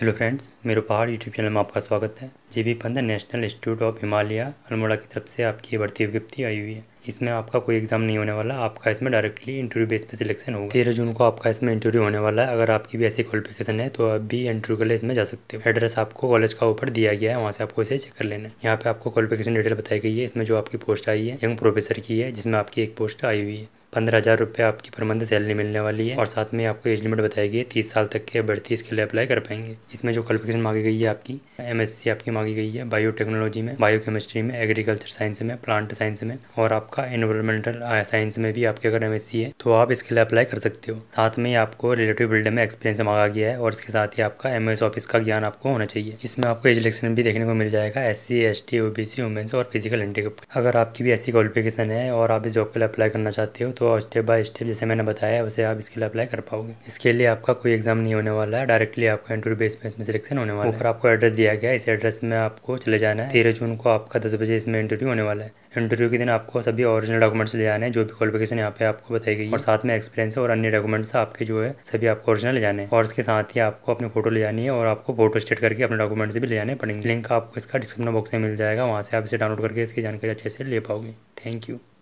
hello friends मेरे पहाड़ YouTube channel में आपका स्वागत है J B Pant National Institute of Himalaya Almora की तरफ से आपकी भर्ती विज्ञप्ति आई हुई है इसमें आपका कोई एग्जाम नहीं होने वाला आपका इसमें डायरेक्टली इंटरव्यू बेस पे सिलेक्शन होगा तेरह जून को आपका इसमें इंटरव्यू होने वाला है अगर आपकी भी ऐसी क्वालिफिकेशन है तो आप भी इंटरव्यू के लिए इसमें जा सकते हो एड्रेस आपको कॉलेज का ऊपर दिया गया है वहाँ से आपको इसे चेक कर लेना है यहाँ पे आपको क्वालिफिकेशन डिटेल बताई गई है इसमें जो आपकी पोस्ट आई है यंग प्रोफेसर की है जिसमें आपकी एक पोस्ट आई हुई है पंद्रह हज़ार रुपये आपकी पर मंथ सैलरी मिलने वाली है और साथ में आपको एज लिमिट बताई गई है तीस साल तक के बढ़ती इसके लिए अप्लाई कर पाएंगे इसमें जो क्वालिफिकेशन मांगी गई है आपकी एमएससी आपकी मांगी गई है बायोटेक्नोलॉजी में बायोकेमिस्ट्री में एग्रीकल्चर साइंस में प्लांट साइंस में और आपका इन्वायरमेंटल साइंस uh, में भी आपके अगर एम है तो आप इसके लिए अप्लाई कर सकते हो साथ में आपको रिलेटिव बिल्डर में एक्सपीरियंस मांगा गया है और इसके साथ ही आपका एम ऑफिस का ज्ञान आपको होना चाहिए इसमें आपको एज इलेक्शन भी देखने को मिल जाएगा S C S T O B C और फिजिकल हैंडीकेप अगर आपकी भी ऐसी क्वालिफिकेशन है और आप इस जॉब के लिए अप्लाई करना चाहते हो तो तो स्टेप बाय स्टेप जैसे मैंने बताया उसे आप इसके लिए अप्लाई कर पाओगे इसके लिए आपका कोई एग्जाम नहीं होने वाला है डायरेक्टली आपका इंटरव्यू बेस में इसमें सिलेक्शन होने वाला है और आपको एड्रेस दिया गया इस एड्रेस में आपको चले जाना है तेरह जून को आपका दस बजे इसमें इंटरव्यू होने वाला है इंटरव्यू के दिन आपको सभी ओरिजिनल डॉक्यूमेंट्स ले जाने हैं जो भी क्वालिफिकेशन यहाँ पे आपको बताई गई और साथ में एक्सपीरियंस और अन्य डॉक्यूमेंट्स आपके जो है सभी आपको ओरिजिनल ले जाने हैं और इसके साथ ही आपको अपनी फोटो ले जानी है और आपको फोटो स्टेट करके अपने डॉक्यूमेंट्स भी ले जाने पड़ेंगे लिंक आपको इसका डिस्क्रिप्शन बॉक्स में मिल जाएगा वहाँ से आप इसे डाउनलोड करके इसकी जानकारी अच्छे से ले पाओगे थैंक यू